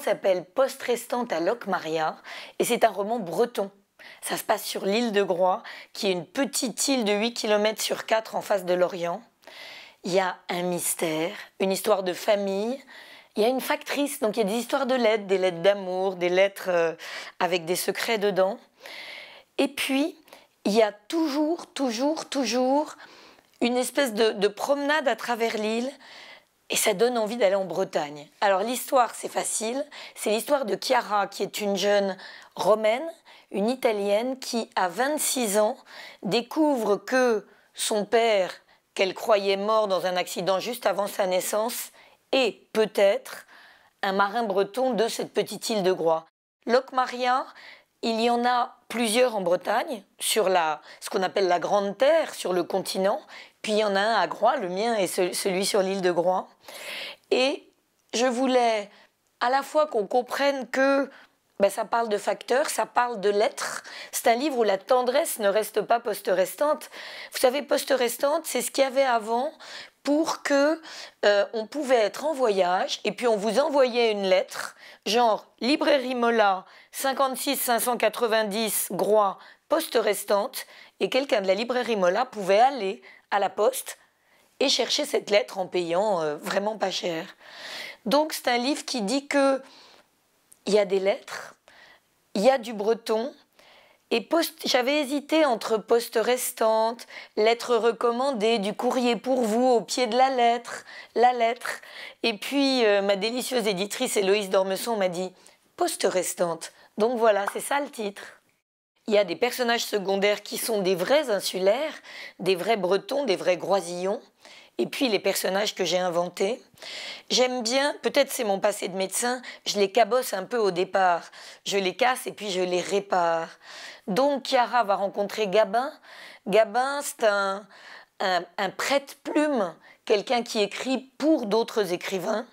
s'appelle post restante à Locmaria et c'est un roman breton. Ça se passe sur l'île de Groix, qui est une petite île de 8 km sur 4 en face de l'Orient. Il y a un mystère, une histoire de famille, il y a une factrice, donc il y a des histoires de lettres, des lettres d'amour, des lettres euh, avec des secrets dedans. Et puis, il y a toujours, toujours, toujours une espèce de, de promenade à travers l'île et ça donne envie d'aller en Bretagne. Alors l'histoire, c'est facile. C'est l'histoire de Chiara, qui est une jeune romaine, une Italienne, qui, à 26 ans, découvre que son père, qu'elle croyait mort dans un accident juste avant sa naissance, est peut-être un marin breton de cette petite île de Groix. Locmaria, il y en a plusieurs en Bretagne, sur la, ce qu'on appelle la Grande Terre, sur le continent. Puis il y en a un à Groix, le mien est celui sur l'île de Groix. Et je voulais à la fois qu'on comprenne que ben, ça parle de facteurs, ça parle de l'être. C'est un livre où la tendresse ne reste pas post-restante. Vous savez, post-restante, c'est ce qu'il y avait avant, pour que euh, on pouvait être en voyage et puis on vous envoyait une lettre genre librairie Mola 56 590 Groix poste restante et quelqu'un de la librairie Mola pouvait aller à la poste et chercher cette lettre en payant euh, vraiment pas cher. Donc c'est un livre qui dit que il y a des lettres, il y a du breton, et j'avais hésité entre poste restante, lettre recommandée, du courrier pour vous au pied de la lettre, la lettre. Et puis euh, ma délicieuse éditrice Héloïse Dormesson m'a dit poste restante. Donc voilà, c'est ça le titre. Il y a des personnages secondaires qui sont des vrais insulaires, des vrais bretons, des vrais groisillons et puis les personnages que j'ai inventés. J'aime bien, peut-être c'est mon passé de médecin, je les cabosse un peu au départ. Je les casse et puis je les répare. Donc Chiara va rencontrer Gabin. Gabin, c'est un, un, prête-plume, quelqu'un qui écrit pour d'autres écrivains.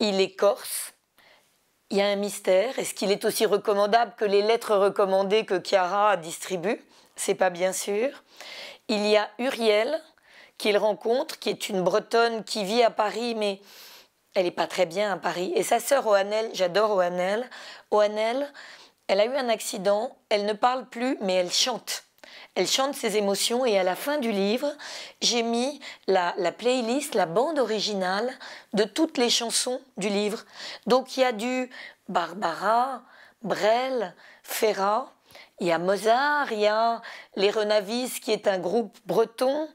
Il est corse. Il y a un mystère. Est-ce qu'il est aussi recommandable que les lettres recommandées que Chiara distribue C'est pas bien sûr. Il y a Uriel, qu'il rencontre, qui est une Bretonne qui vit à Paris, mais elle n'est pas très bien à Paris. Et sa sœur Oanel, j'adore Oanel, Oanel, elle a eu un accident, elle ne parle plus, mais elle chante. Elle chante ses émotions et à la fin du livre, j'ai mis la, playlist, la bande originale de toutes les chansons du livre. Donc il y a du Barbara, Brel, Ferrat, il y a Mozart, il y a les Renavis qui est un groupe breton,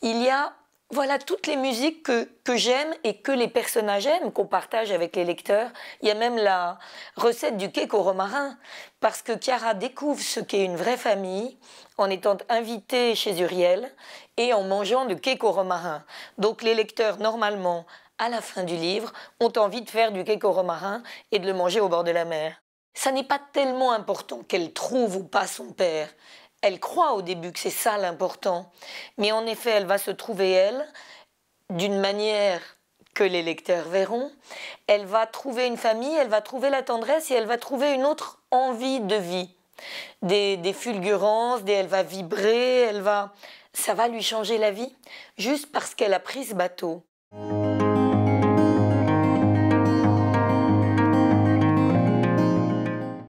il y a voilà toutes les musiques que, que j'aime et que les personnages aiment, qu'on partage avec les lecteurs. Il y a même la recette du cake au romarin, parce que Chiara découvre ce qu'est une vraie famille en étant invitée chez Uriel et en mangeant le cake au romarin. Donc les lecteurs, normalement, à la fin du livre, ont envie de faire du cake au romarin et de le manger au bord de la mer ça n'est pas tellement important qu'elle trouve ou pas son père. Elle croit au début que c'est ça l'important. Mais en effet, elle va se trouver, elle, d'une manière que les lecteurs verront, elle va trouver une famille, elle va trouver la tendresse et elle va trouver une autre envie de vie. Des, fulgurances, elle va vibrer, elle va... Ça va lui changer la vie, juste parce qu'elle a pris ce bateau.